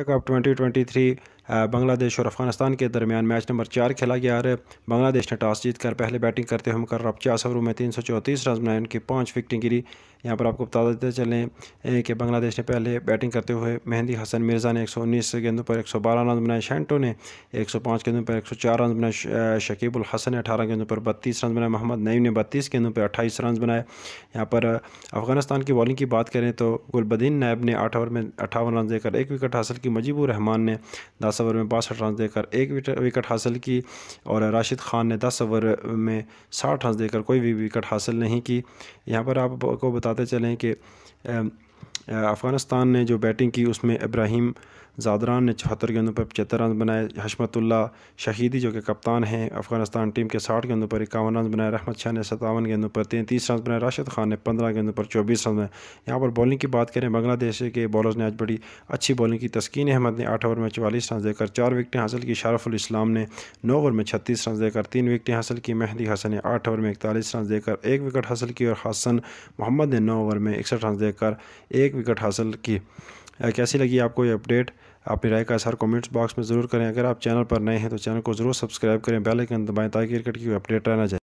twenty twenty 2023 Bangladesh और अफगानिस्तान के दरमियान मैच नंबर चार खेला गया और बांग्लादेश ने टॉस जीत कर पहले बैटिंग करते हुए मुकर्रब पचास ओवरों में तीन सौ चौंतीस रन बनाए उनकी पाँच विकटें गिरी यहाँ पर आपको बता देते चलें कि बांग्लादेश ने पहले बैटिंग करते हुए मेहंदी हसन मिर्ज़ा ने एक सौ उन्नीस गेंदों पर एक सौ बारह रन बनाए शेंटो ने एक सौ पाँच गेंदों पर एक सौ चार रन बनाए शकीबुल हसन ने अठारह गेंदों पर बत्तीस रन बनाए मोहम्मद नईम ने बत्तीस गेंदों पर अट्ठाईस रन बनाए यहाँ पर अफगानिस्तान की बॉलिंग की बात करें तो गुलबद्दीन नायब ने आठ ओवर में अठावन रन देकर एक विकेट हासिल की मजीबुर रहमान ने दस दस ओवर में बासठ रन देकर एक विकेट हासिल की और राशिद खान ने दस ओवर में साठ रन देकर कोई भी विकेट हासिल नहीं की यहाँ पर आपको बताते चलें कि अफ़गानिस्तान ने जो बैटिंग की उसमें इब्राहिम जादरान ने चौहत्तर गेंदों पर पचहत्तर रन बनाए हशमतुल्ला शहीदी जो कि कप्तान हैं अफगानिस्तान टीम के साठ गेंदों पर इक्यावन रन बनाए रहमत शाह ने सतावन गेंदों पर तैंतीस रन बनाए राशिद खान ने पंद्रह गेंदों पर चौबीस रन बनाए यहाँ पर बॉलिंग की बात करें बांग्लादेश के बॉलर्स ने आज बड़ी अच्छी बॉलिंग की तस्कीन अहमद ने आठ ओवर में चवालीस रन देकर चार विकटें हासिल की शारफुल इस्लाम ने नौ ओवर में छत्तीस रन देकर तीन विकटें हासिल की मेहदी हसन ने आठ ओवर में इकतालीस रन देकर एक विकेट हासिल की और हसन मोहम्मद ने नौ ओवर में इकसठ रन देकर एक विकेट हासिल की कैसी लगी आपको ये अपडेट अपनी राय का असर कमेंट्स बॉक्स में ज़रूर करें अगर आप चैनल पर नए हैं तो चैनल को ज़रूर सब्सक्राइब करें बेल आइकन दबाएं ताकि क्रिकेट की अपडेट रहना चाहिए